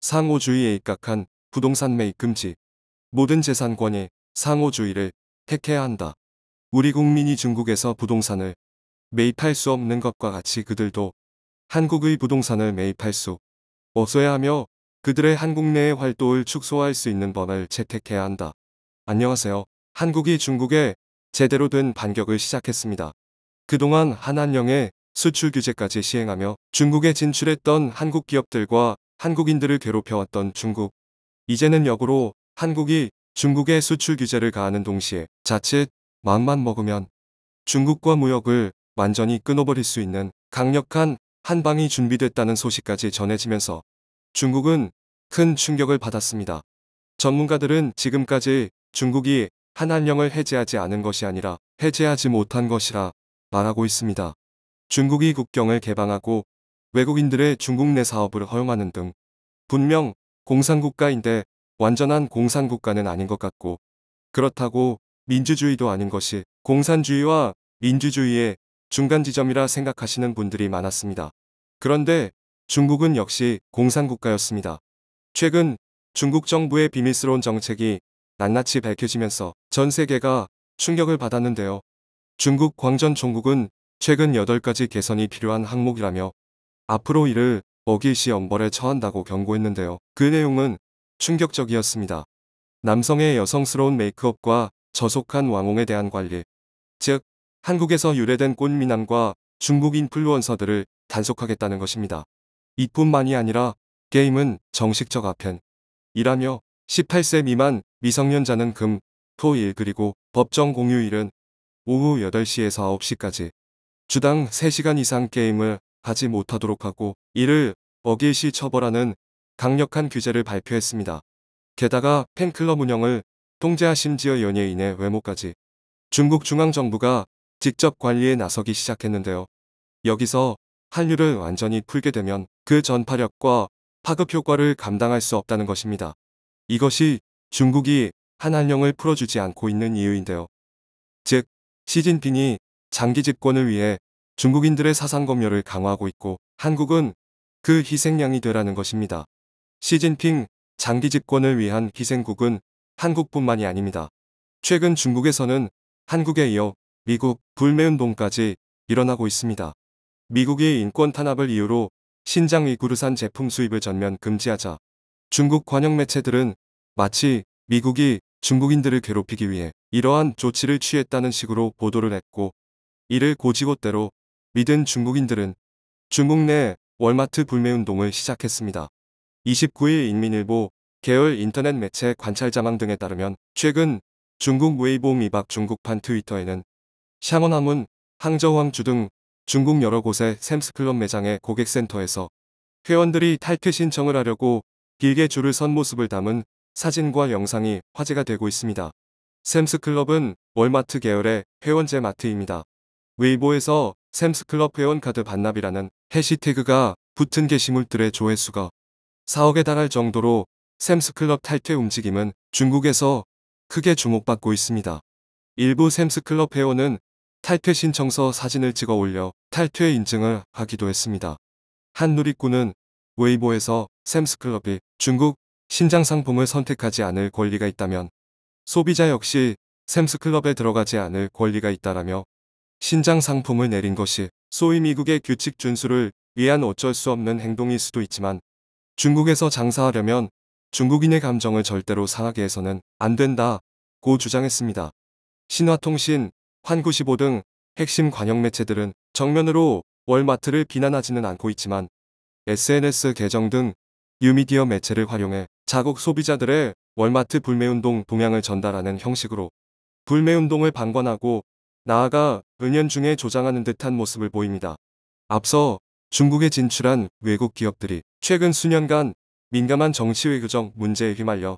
상호주의에 입각한 부동산 매입 금지. 모든 재산권에 상호주의를 택해야 한다. 우리 국민이 중국에서 부동산을 매입할 수 없는 것과 같이 그들도 한국의 부동산을 매입할 수 없어야 하며 그들의 한국 내의 활동을 축소할 수 있는 법을 채택해야 한다. 안녕하세요. 한국이 중국에 제대로 된 반격을 시작했습니다. 그동안 한한령의 수출 규제까지 시행하며 중국에 진출했던 한국 기업들과 한국인들을 괴롭혀왔던 중국. 이제는 역으로 한국이 중국의 수출 규제를 가하는 동시에 자칫 마만 먹으면 중국과 무역을 완전히 끊어버릴 수 있는 강력한 한방이 준비됐다는 소식까지 전해지면서 중국은 큰 충격을 받았습니다. 전문가들은 지금까지 중국이 한한령을 해제하지 않은 것이 아니라 해제하지 못한 것이라 말하고 있습니다. 중국이 국경을 개방하고 외국인들의 중국 내 사업을 허용하는 등 분명 공산국가인데 완전한 공산국가는 아닌 것 같고 그렇다고 민주주의도 아닌 것이 공산주의와 민주주의의 중간 지점이라 생각하시는 분들이 많았습니다. 그런데 중국은 역시 공산국가였습니다. 최근 중국 정부의 비밀스러운 정책이 낱낱이 밝혀지면서 전 세계가 충격을 받았는데요. 중국 광전 종국은 최근 8가지 개선이 필요한 항목이라며 앞으로 이를 어기시 엄벌에 처한다고 경고했는데요. 그 내용은 충격적이었습니다. 남성의 여성스러운 메이크업과 저속한 왕홍에 대한 관리, 즉 한국에서 유래된 꽃미남과 중국 인플루언서들을 단속하겠다는 것입니다. 이뿐만이 아니라 게임은 정식적 아편, 이라며 18세 미만 미성년자는 금, 토일 그리고 법정 공휴일은 오후 8시에서 9시까지 주당 3시간 이상 게임을 하지 못하도록 하고 이를 어길 시 처벌하는 강력한 규제를 발표했습니다. 게다가 팬클럽 운영을 통제하 심지어 연예인의 외모까지 중국 중앙정부가 직접 관리에 나서기 시작했는데요. 여기서 한류를 완전히 풀게 되면 그 전파력과 파급 효과를 감당할 수 없다는 것입니다. 이것이 중국이 한한령을 풀어주지 않고 있는 이유인데요. 즉, 시진핑이 장기 집권을 위해 중국인들의 사상 검열을 강화하고 있고 한국은 그 희생양이 되라는 것입니다. 시진핑 장기 집권을 위한 희생국은 한국뿐만이 아닙니다. 최근 중국에서는 한국에 이어 미국 불매운동까지 일어나고 있습니다. 미국이 인권 탄압을 이유로 신장 위구르산 제품 수입을 전면 금지하자 중국 관영 매체들은 마치 미국이 중국인들을 괴롭히기 위해 이러한 조치를 취했다는 식으로 보도를 했고 이를 고지고대로 믿은 중국인들은 중국 내 월마트 불매운동을 시작했습니다. 29일 인민일보 계열 인터넷 매체 관찰자망 등에 따르면 최근 중국 웨이보 미박 중국판 트위터에는 샤먼화문 항저우항주 등 중국 여러 곳의 샘스클럽 매장의 고객센터에서 회원들이 탈퇴 신청을 하려고 길게 줄을 선 모습을 담은 사진과 영상이 화제가 되고 있습니다. 샘스클럽은 월마트 계열의 회원제 마트입니다. 웨이보에서 샘스클럽 회원 카드 반납이라는 해시태그가 붙은 게시물들의 조회수가 4억에 달할 정도로 샘스클럽 탈퇴 움직임은 중국에서 크게 주목받고 있습니다. 일부 샘스클럽 회원은 탈퇴 신청서 사진을 찍어 올려 탈퇴 인증을 하기도 했습니다. 한 누리꾼은 웨이보에서 샘스클럽이 중국 신장 상품을 선택하지 않을 권리가 있다면 소비자 역시 샘스클럽에 들어가지 않을 권리가 있다라며 신장 상품을 내린 것이 소위 미국의 규칙 준수를 위한 어쩔 수 없는 행동일 수도 있지만 중국에서 장사하려면 중국인의 감정을 절대로 상하게 해서는 안 된다 고 주장했습니다. 신화통신, 환95 등 핵심 관영 매체들은 정면으로 월마트를 비난하지는 않고 있지만 SNS 계정 등 뉴미디어 매체를 활용해 자국 소비자들의 월마트 불매운동 동향을 전달하는 형식으로 불매운동을 방관하고 나아가 은연중에 조장하는 듯한 모습을 보입니다. 앞서 중국에 진출한 외국 기업들이 최근 수년간 민감한 정치외교적 문제에 휘말려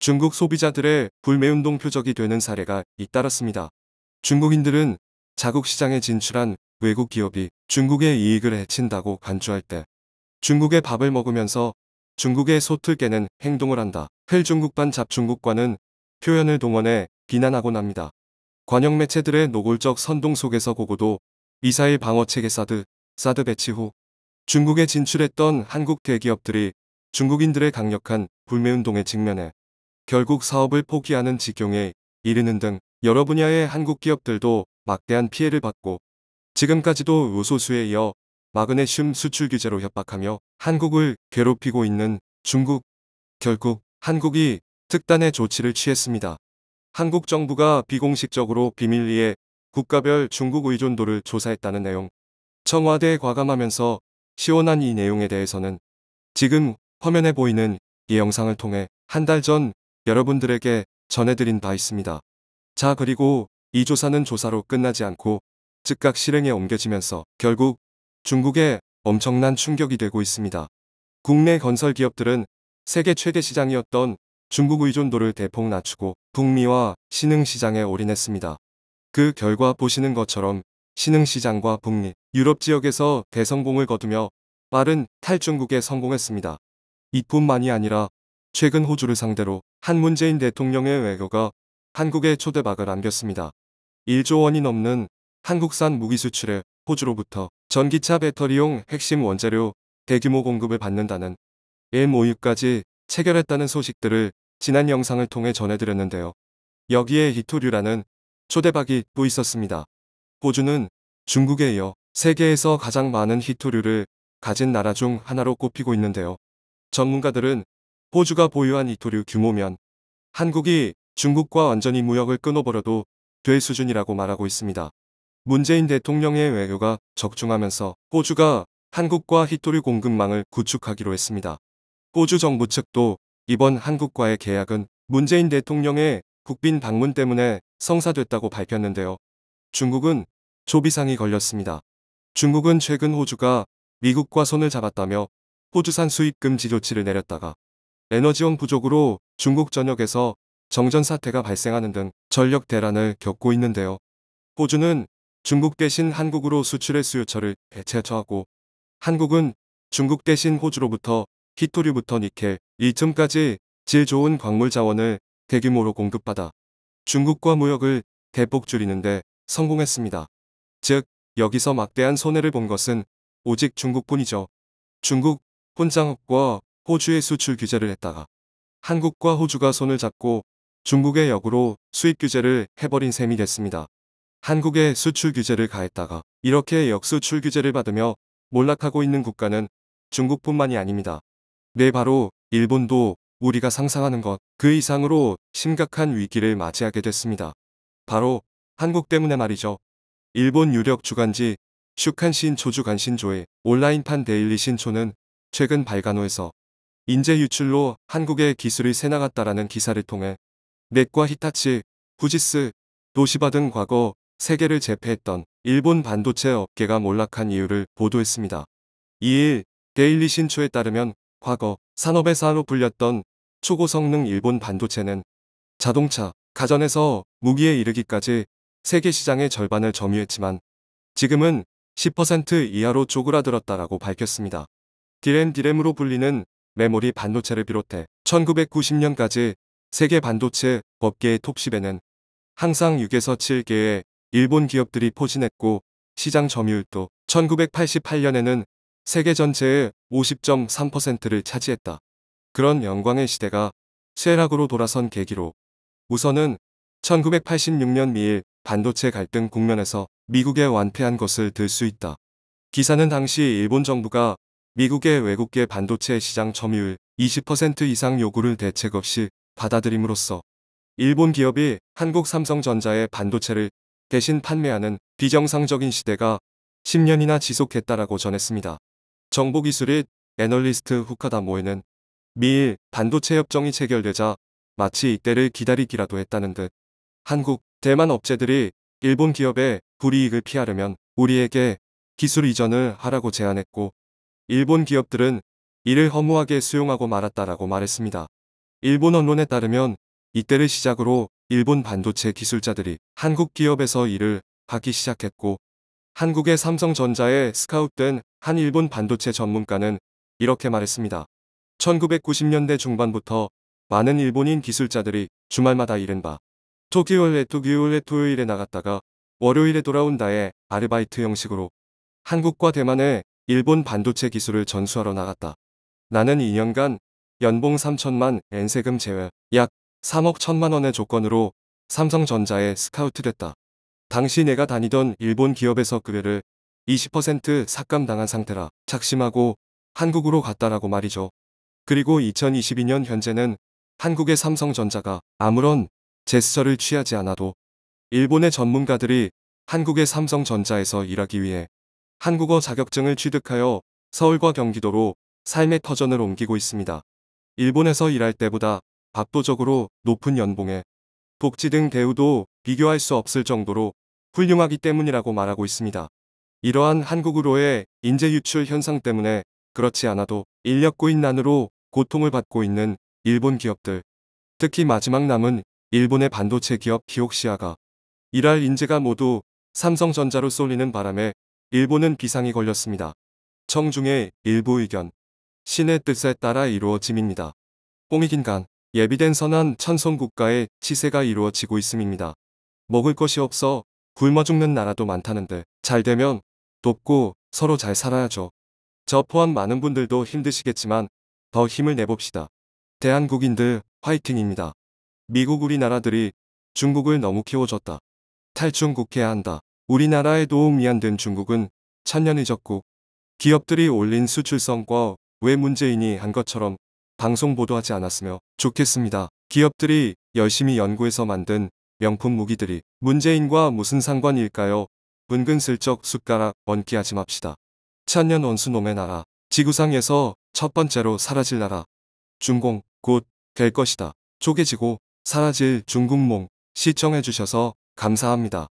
중국 소비자들의 불매운동 표적이 되는 사례가 잇따랐습니다. 중국인들은 자국 시장에 진출한 외국 기업이 중국의 이익을 해친다고 간주할 때 중국의 밥을 먹으면서 중국의 소틀 깨는 행동을 한다. 헬중국반 잡중국과는 표현을 동원해 비난하곤 합니다. 관영 매체들의 노골적 선동 속에서 고고도 미사일 방어체계 사드, 사드 배치 후 중국에 진출했던 한국 대기업들이 중국인들의 강력한 불매운동에 직면해 결국 사업을 포기하는 지경에 이르는 등 여러 분야의 한국 기업들도 막대한 피해를 받고 지금까지도 우소수에 이어 마그네슘 수출 규제로 협박하며 한국을 괴롭히고 있는 중국. 결국 한국이 특단의 조치를 취했습니다. 한국 정부가 비공식적으로 비밀리에 국가별 중국 의존도를 조사했다는 내용. 청와대에 과감하면서 시원한 이 내용에 대해서는 지금 화면에 보이는 이 영상을 통해 한 달 전 여러분들에게 전해드린 바 있습니다. 자 그리고 이 조사는 조사로 끝나지 않고 즉각 실행에 옮겨지면서 결국 중국에 엄청난 충격이 되고 있습니다. 국내 건설 기업들은 세계 최대 시장이었던 중국 의존도를 대폭 낮추고 북미와 신흥시장에 올인했습니다. 그 결과 보시는 것처럼 신흥시장과 북미, 유럽 지역에서 대성공을 거두며 빠른 탈중국에 성공했습니다. 이뿐만이 아니라 최근 호주를 상대로 한 문재인 대통령의 외교가 한국에 초대박을 안겼습니다. 1조 원이 넘는 한국산 무기 수출에 호주로부터 전기차 배터리용 핵심 원재료 대규모 공급을 받는다는 MOU까지 체결했다는 소식들을 지난 영상을 통해 전해드렸는데요. 여기에 히토류라는 초대박이 또 있었습니다. 호주는 중국에 이어 세계에서 가장 많은 히토류를 가진 나라 중 하나로 꼽히고 있는데요. 전문가들은 호주가 보유한 히토류 규모면 한국이 중국과 완전히 무역을 끊어버려도 될 수준이라고 말하고 있습니다. 문재인 대통령의 외교가 적중하면서 호주가 한국과 히토류 공급망을 구축하기로 했습니다. 호주 정부 측도 이번 한국과의 계약은 문재인 대통령의 국빈 방문 때문에 성사됐다고 밝혔는데요. 중국은 조비상이 걸렸습니다. 중국은 최근 호주가 미국과 손을 잡았다며 호주산 수입 금지 조치를 내렸다가 에너지원 부족으로 중국 전역에서 정전 사태가 발생하는 등 전력 대란을 겪고 있는데요. 호주는 중국 대신 한국으로 수출의 수요처를 대체처하고 한국은 중국 대신 호주로부터 히토류부터 니케리층까지질 좋은 광물 자원을 대규모로 공급받아 중국과 무역을 대폭 줄이는데 성공했습니다. 즉, 여기서 막대한 손해를 본 것은 오직 중국뿐이죠. 중국, 혼장업과 호주의 수출 규제를 했다가 한국과 호주가 손을 잡고 중국의 역으로 수입 규제를 해버린 셈이 됐습니다. 한국의 수출 규제를 가했다가 이렇게 역수출 규제를 받으며 몰락하고 있는 국가는 중국뿐만이 아닙니다. 네 바로 일본도 우리가 상상하는 것 그 이상으로 심각한 위기를 맞이하게 됐습니다. 바로 한국 때문에 말이죠. 일본 유력 주간지 슈칸신 조주 간신조의 온라인판 데일리 신초는 최근 발간호에서 인재 유출로 한국의 기술이 새나갔다라는 기사를 통해 넷과 히타치, 후지스, 도시바 등 과거 세계를 제패했던 일본 반도체 업계가 몰락한 이유를 보도했습니다. 2일 데일리 신초에 따르면 과거 산업의 사로 불렸던 초고성능 일본 반도체는 자동차, 가전에서 무기에 이르기까지 세계 시장의 절반을 점유했지만 지금은 10% 이하로 쪼그라들었다라고 밝혔습니다. 디램 디램으로 불리는 메모리 반도체를 비롯해 1990년까지 세계 반도체 업계의 톱10에는 항상 6에서 7개의 일본 기업들이 포진했고 시장 점유율도 1988년에는 세계 전체의 50.3%를 차지했다. 그런 영광의 시대가 쇠락으로 돌아선 계기로 우선은 1986년 미일 반도체 갈등 국면에서 미국에 완패한 것을 들 수 있다. 기사는 당시 일본 정부가 미국의 외국계 반도체 시장 점유율 20% 이상 요구를 대책 없이 받아들임으로써 일본 기업이 한국 삼성전자의 반도체를 대신 판매하는 비정상적인 시대가 10년이나 지속했다라고 전했습니다. 정보기술의 애널리스트 후카다모에는 미일 반도체 협정이 체결되자 마치 이때를 기다리기라도 했다는 듯 한국, 대만 업체들이 일본 기업의 불이익을 피하려면 우리에게 기술 이전을 하라고 제안했고 일본 기업들은 이를 허무하게 수용하고 말았다라고 말했습니다. 일본 언론에 따르면 이때를 시작으로 일본 반도체 기술자들이 한국 기업에서 일을 하기 시작했고 한국의 삼성전자에 스카웃된 한 일본 반도체 전문가는 이렇게 말했습니다. 1990년대 중반부터 많은 일본인 기술자들이 주말마다 이른바 토기월레토기월레 토요일에 나갔다가 월요일에 돌아온다에 아르바이트 형식으로 한국과 대만에 일본 반도체 기술을 전수하러 나갔다. 나는 2년간 연봉 3천만 엔세금 제외 약 3억 1천만 원의 조건으로 삼성전자에 스카우트됐다. 당시 내가 다니던 일본 기업에서 급여를 20% 삭감당한 상태라 작심하고 한국으로 갔다라고 말이죠. 그리고 2022년 현재는 한국의 삼성전자가 아무런 제스처를 취하지 않아도 일본의 전문가들이 한국의 삼성전자에서 일하기 위해 한국어 자격증을 취득하여 서울과 경기도로 삶의 터전을 옮기고 있습니다. 일본에서 일할 때보다 압도적으로 높은 연봉에 복지 등 대우도 비교할 수 없을 정도로 훌륭하기 때문이라고 말하고 있습니다. 이러한 한국으로의 인재 유출 현상 때문에 그렇지 않아도 인력 고인난으로 고통을 받고 있는 일본 기업들, 특히 마지막 남은 일본의 반도체 기업 기옥시아가 일할 인재가 모두 삼성전자로 쏠리는 바람에 일본은 비상이 걸렸습니다. 청중의 일부 의견, 신의 뜻에 따라 이루어짐입니다. 홍이긴간 예비된 선한 천성국가의 치세가 이루어지고 있음입니다. 먹을 것이 없어 굶어 죽는 나라도 많다는데 잘 되면 돕고 서로 잘 살아야죠. 저 포함 많은 분들도 힘드시겠지만 더 힘을 내봅시다. 대한국인들 화이팅입니다. 미국 우리나라들이 중국을 너무 키워줬다. 탈중국해야 한다. 우리나라에 도움이 안 된 중국은 천년 이적고 기업들이 올린 수출성과 왜 문재인이 한 것처럼 방송 보도하지 않았으며 좋겠습니다. 기업들이 열심히 연구해서 만든 명품 무기들이 문재인과 무슨 상관일까요? 은근슬쩍 숟가락 원기하지 맙시다. 찬년 원수놈의 나라. 지구상에서 첫 번째로 사라질 나라. 중공 곧 될 것이다. 쪼개지고 사라질 중국몽 시청해주셔서 감사합니다.